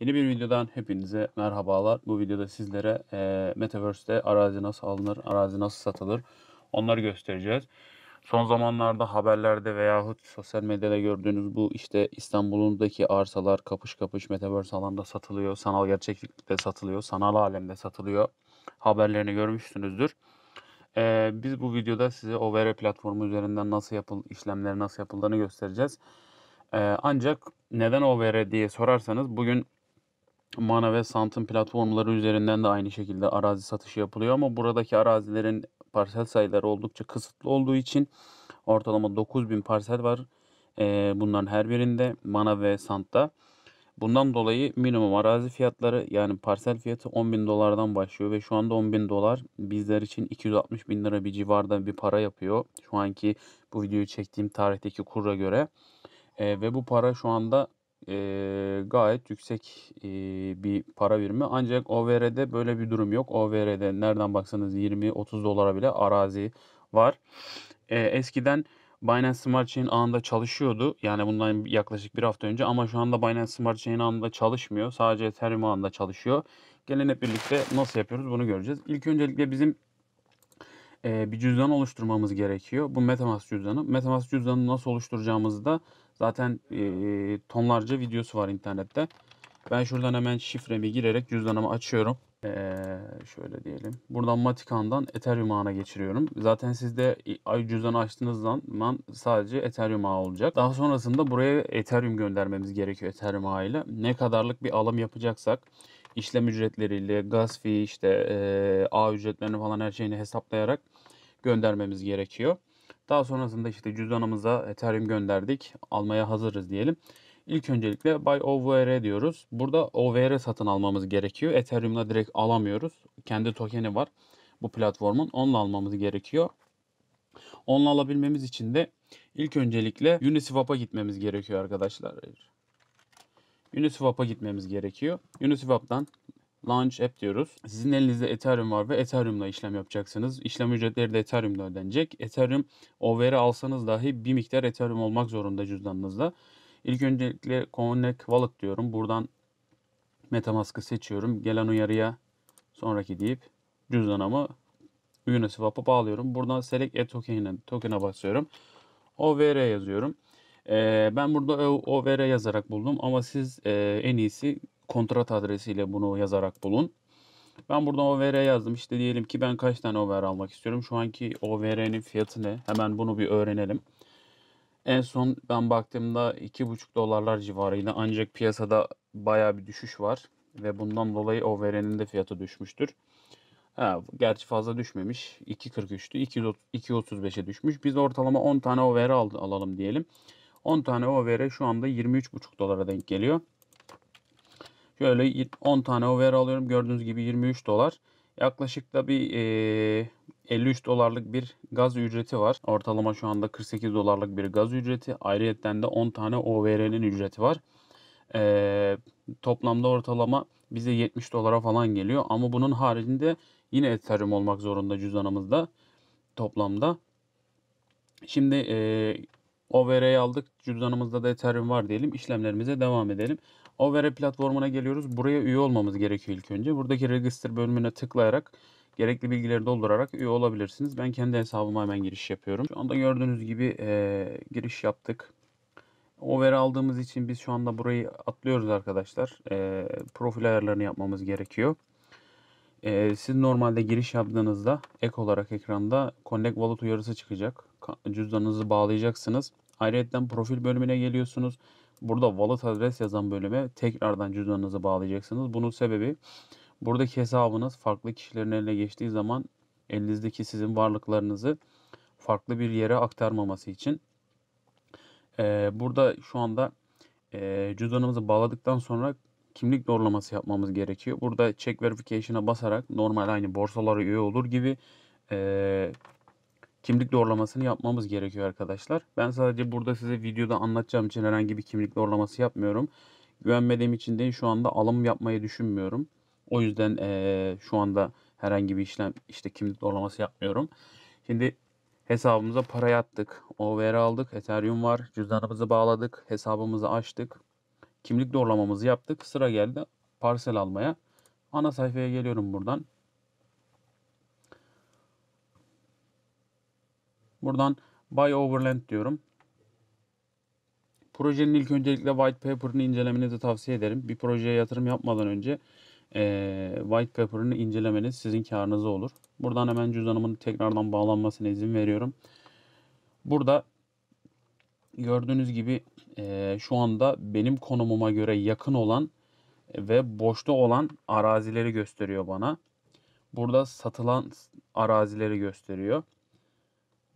Yeni bir videodan hepinize merhabalar. Bu videoda sizlere e, Metaverse'de arazi nasıl alınır, arazi nasıl satılır onları göstereceğiz. Son zamanlarda haberlerde veyahut sosyal medyada gördüğünüz bu işte İstanbul'undaki arsalar kapış kapış Metaverse alanda satılıyor, sanal gerçeklikte satılıyor, sanal alemde satılıyor haberlerini görmüşsünüzdür. E, biz bu videoda size OVR platformu üzerinden nasıl yapıl işlemleri nasıl yapıldığını göstereceğiz. E, ancak neden OVR diye sorarsanız bugün Mana ve Sant'ın platformları üzerinden de aynı şekilde arazi satışı yapılıyor ama buradaki arazilerin parsel sayıları oldukça kısıtlı olduğu için ortalama 9000 parsel var. bunların her birinde Mana ve Sant'ta. Bundan dolayı minimum arazi fiyatları yani parsel fiyatı 10 bin dolardan başlıyor ve şu anda 10 bin dolar bizler için 260 bin lira bir civarda bir para yapıyor. Şu anki bu videoyu çektiğim tarihteki kura göre. E, ve bu para şu anda e, gayet yüksek e, bir para birimi. Ancak OVR'de böyle bir durum yok. OVR'de nereden baksanız 20-30 dolara bile arazi var. E, eskiden Binance Smart Chain ağında çalışıyordu. Yani bundan yaklaşık bir hafta önce ama şu anda Binance Smart Chain ağında çalışmıyor. Sadece Ethereum ağında çalışıyor. Gelin hep birlikte nasıl yapıyoruz bunu göreceğiz. İlk öncelikle bizim e, bir cüzdan oluşturmamız gerekiyor. Bu Metamask cüzdanı. Metamask cüzdanı nasıl oluşturacağımızı da Zaten e, tonlarca videosu var internette. Ben şuradan hemen şifremi girerek cüzdanımı açıyorum. Ee, şöyle diyelim. Buradan Matikan'dan Ethereum ağına geçiriyorum. Zaten sizde ay cüzdanı açtığınız zaman sadece Ethereum ağı olacak. Daha sonrasında buraya Ethereum göndermemiz gerekiyor Ethereum ağı ile. Ne kadarlık bir alım yapacaksak işlem ücretleriyle, gas fee işte e, ağ ücretlerini falan her şeyini hesaplayarak göndermemiz gerekiyor. Daha sonrasında işte cüzdanımıza Ethereum gönderdik. Almaya hazırız diyelim. İlk öncelikle buy OVR diyoruz. Burada OVR satın almamız gerekiyor. Ethereum'la direkt alamıyoruz. Kendi tokeni var bu platformun. Onunla almamız gerekiyor. Onunla alabilmemiz için de ilk öncelikle Uniswap'a gitmemiz gerekiyor arkadaşlar. Uniswap'a gitmemiz gerekiyor. Uniswap'tan Launch App diyoruz. Sizin elinizde Ethereum var ve Ethereum'la işlem yapacaksınız. İşlem ücretleri de Ethereum'da ödenecek. Ethereum over alsanız dahi bir miktar Ethereum olmak zorunda cüzdanınızda. İlk öncelikle Connect Wallet diyorum. Buradan Metamask'ı seçiyorum. Gelen uyarıya sonraki deyip cüzdanımı Uniswap'a bağlıyorum. Buradan Select E-Token'e token'a basıyorum. OVR yazıyorum. Ee, ben burada OVR yazarak buldum ama siz e, en iyisi kontrat adresiyle bunu yazarak bulun. Ben buradan OVR yazdım. İşte diyelim ki ben kaç tane OVR almak istiyorum. Şu anki OVR'nin fiyatı ne? Hemen bunu bir öğrenelim. En son ben baktığımda 2,5 dolarlar civarıydı. Ancak piyasada baya bir düşüş var. Ve bundan dolayı OVR'nin de fiyatı düşmüştür. Ha, gerçi fazla düşmemiş. 2.43'tü. 2.35'e düşmüş. Biz ortalama 10 tane OVR al alalım diyelim. 10 tane OVR şu anda 23,5 dolara denk geliyor. Şöyle 10 tane over alıyorum. Gördüğünüz gibi 23 dolar. Yaklaşık da bir e, 53 dolarlık bir gaz ücreti var. Ortalama şu anda 48 dolarlık bir gaz ücreti. Ayrıyeten de 10 tane OVR'nin ücreti var. E, toplamda ortalama bize 70 dolara falan geliyor. Ama bunun haricinde yine Ethereum olmak zorunda cüzdanımızda toplamda. Şimdi e, OVR'yi aldık. Cüzdanımızda da Ethereum var diyelim. İşlemlerimize devam edelim. OVR platformuna geliyoruz. Buraya üye olmamız gerekiyor ilk önce. Buradaki register bölümüne tıklayarak gerekli bilgileri doldurarak üye olabilirsiniz. Ben kendi hesabıma hemen giriş yapıyorum. Şu anda gördüğünüz gibi e, giriş yaptık. Over aldığımız için biz şu anda burayı atlıyoruz arkadaşlar. E, profil ayarlarını yapmamız gerekiyor. E, siz normalde giriş yaptığınızda ek olarak ekranda Connect Wallet uyarısı çıkacak. Cüzdanınızı bağlayacaksınız. Ayrıca profil bölümüne geliyorsunuz. Burada wallet adres yazan bölüme tekrardan cüzdanınızı bağlayacaksınız. Bunun sebebi buradaki hesabınız farklı kişilerin eline geçtiği zaman elinizdeki sizin varlıklarınızı farklı bir yere aktarmaması için. Ee, burada şu anda e, cüzdanımızı bağladıktan sonra kimlik doğrulaması yapmamız gerekiyor. Burada check verification'a basarak normal aynı borsalara üye olur gibi e, kimlik doğrulamasını yapmamız gerekiyor arkadaşlar. Ben sadece burada size videoda anlatacağım için herhangi bir kimlik doğrulaması yapmıyorum. Güvenmediğim için de şu anda alım yapmayı düşünmüyorum. O yüzden e, şu anda herhangi bir işlem işte kimlik doğrulaması yapmıyorum. Şimdi hesabımıza para yattık, over aldık. Ethereum var. Cüzdanımızı bağladık. Hesabımızı açtık. Kimlik doğrulamamızı yaptık. Sıra geldi parsel almaya. Ana sayfaya geliyorum buradan. Buradan Buy Overland diyorum. Projenin ilk öncelikle white paper'ını incelemenizi tavsiye ederim. Bir projeye yatırım yapmadan önce e, white paper'ını incelemeniz sizin karınıza olur. Buradan hemen cüzdanımın tekrardan bağlanmasına izin veriyorum. Burada gördüğünüz gibi e, şu anda benim konumuma göre yakın olan ve boşta olan arazileri gösteriyor bana. Burada satılan arazileri gösteriyor.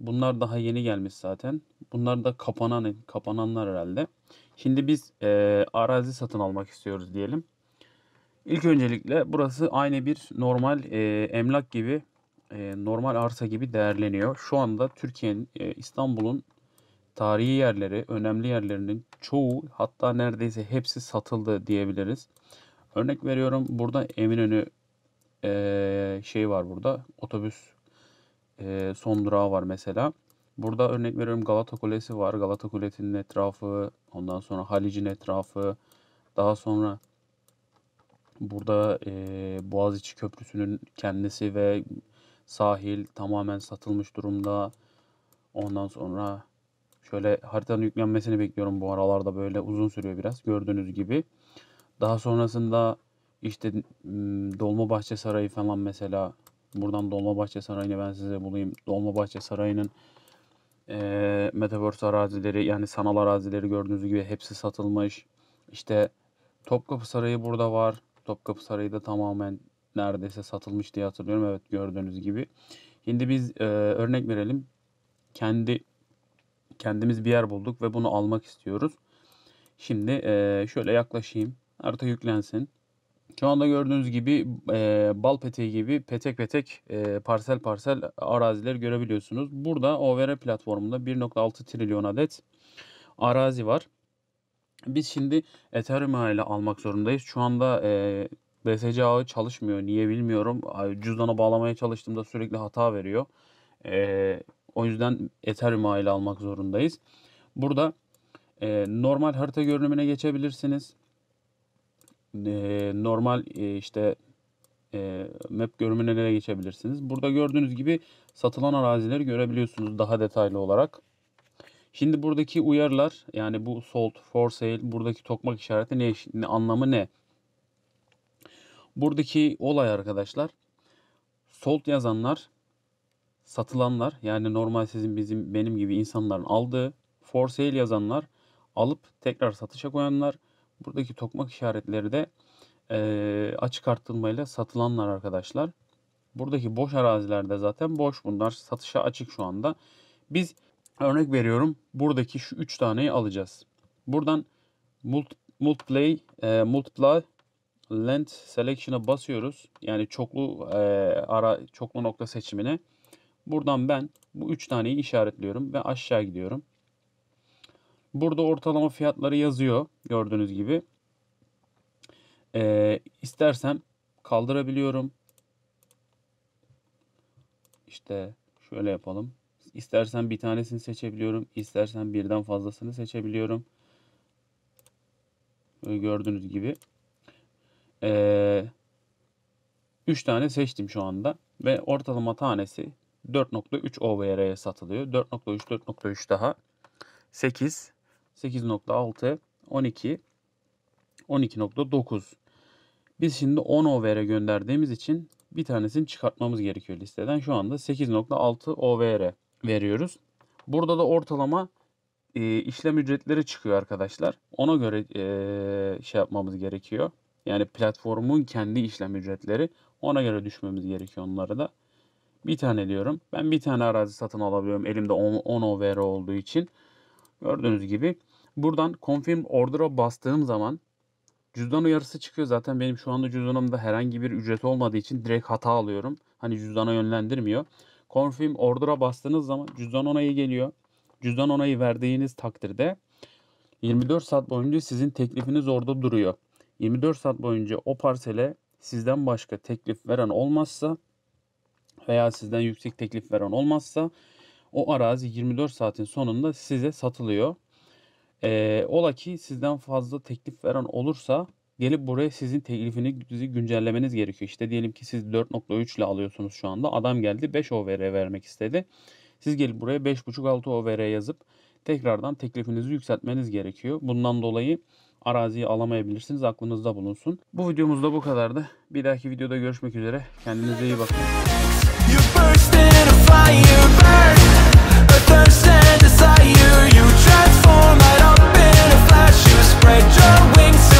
Bunlar daha yeni gelmiş zaten. Bunlar da kapanan kapananlar herhalde. Şimdi biz e, arazi satın almak istiyoruz diyelim. İlk öncelikle burası aynı bir normal e, emlak gibi, e, normal arsa gibi değerleniyor. Şu anda Türkiye'nin, e, İstanbul'un Tarihi yerleri, önemli yerlerinin çoğu hatta neredeyse hepsi satıldı diyebiliriz. Örnek veriyorum burada Eminönü e, şey var burada otobüs e, son durağı var mesela. Burada örnek veriyorum Galata Kulesi var. Galata Kulesi'nin etrafı, ondan sonra Halic'in etrafı, daha sonra burada e, Boğaziçi Köprüsü'nün kendisi ve sahil tamamen satılmış durumda. Ondan sonra Şöyle haritanın yüklenmesini bekliyorum bu aralarda böyle uzun sürüyor biraz gördüğünüz gibi. Daha sonrasında işte Dolmabahçe Sarayı falan mesela buradan Dolmabahçe Sarayı'nı ben size bulayım. Dolmabahçe Sarayı'nın e, Metaverse arazileri yani sanal arazileri gördüğünüz gibi hepsi satılmış. İşte Topkapı Sarayı burada var. Topkapı Sarayı da tamamen neredeyse satılmış diye hatırlıyorum. Evet gördüğünüz gibi. Şimdi biz e, örnek verelim. Kendi kendimiz bir yer bulduk ve bunu almak istiyoruz. Şimdi e, şöyle yaklaşayım. arta yüklensin. Şu anda gördüğünüz gibi e, bal peteği gibi petek petek e, parsel parsel araziler görebiliyorsunuz. Burada OVR platformunda 1.6 trilyon adet arazi var. Biz şimdi Ethereum ile almak zorundayız. Şu anda e, BSC ağı çalışmıyor. Niye bilmiyorum. Cüzdana bağlamaya çalıştığımda sürekli hata veriyor. E, o yüzden Ethereum aile almak zorundayız. Burada e, normal harita görünümüne geçebilirsiniz. E, normal e, işte e, map görünümüne de geçebilirsiniz. Burada gördüğünüz gibi satılan arazileri görebiliyorsunuz daha detaylı olarak. Şimdi buradaki uyarılar yani bu sold, for sale buradaki tokmak işareti ne, ne anlamı ne? Buradaki olay arkadaşlar sold yazanlar satılanlar yani normal sizin bizim benim gibi insanların aldığı for sale yazanlar alıp tekrar satışa koyanlar buradaki tokmak işaretleri de e, açık arttırmayla satılanlar arkadaşlar. Buradaki boş arazilerde zaten boş bunlar satışa açık şu anda. Biz örnek veriyorum buradaki şu 3 taneyi alacağız. Buradan multi, multiply, e, multiply land selection'a basıyoruz. Yani çoklu e, ara çoklu nokta seçimine. Buradan ben bu 3 taneyi işaretliyorum ve aşağı gidiyorum. Burada ortalama fiyatları yazıyor gördüğünüz gibi. Ee, istersem kaldırabiliyorum. İşte şöyle yapalım. İstersen bir tanesini seçebiliyorum. İstersen birden fazlasını seçebiliyorum. Böyle gördüğünüz gibi. Ee, tane seçtim şu anda. Ve ortalama tanesi 4.3 OVR'ye satılıyor. 4.3, 4.3 daha. 8, 8.6, 12, 12.9. Biz şimdi 10 OVR'e gönderdiğimiz için bir tanesini çıkartmamız gerekiyor listeden. Şu anda 8.6 OVR veriyoruz. Burada da ortalama e, işlem ücretleri çıkıyor arkadaşlar. Ona göre e, şey yapmamız gerekiyor. Yani platformun kendi işlem ücretleri ona göre düşmemiz gerekiyor onları da. Bir tane diyorum. Ben bir tane arazi satın alabiliyorum. Elimde 10, over olduğu için. Gördüğünüz gibi. Buradan Confirm Order'a bastığım zaman cüzdan uyarısı çıkıyor. Zaten benim şu anda cüzdanımda herhangi bir ücret olmadığı için direkt hata alıyorum. Hani cüzdana yönlendirmiyor. Confirm Order'a bastığınız zaman cüzdan onayı geliyor. Cüzdan onayı verdiğiniz takdirde 24 saat boyunca sizin teklifiniz orada duruyor. 24 saat boyunca o parsele sizden başka teklif veren olmazsa veya sizden yüksek teklif veren olmazsa o arazi 24 saatin sonunda size satılıyor. E, ola ki sizden fazla teklif veren olursa gelip buraya sizin teklifinizi güncellemeniz gerekiyor. İşte diyelim ki siz 4.3 ile alıyorsunuz şu anda. Adam geldi 5 OVR vermek istedi. Siz gelip buraya 5.5-6 OVR yazıp tekrardan teklifinizi yükseltmeniz gerekiyor. Bundan dolayı araziyi alamayabilirsiniz. Aklınızda bulunsun. Bu videomuzda bu kadardı. Bir dahaki videoda görüşmek üzere. Kendinize iyi bakın. spread your wings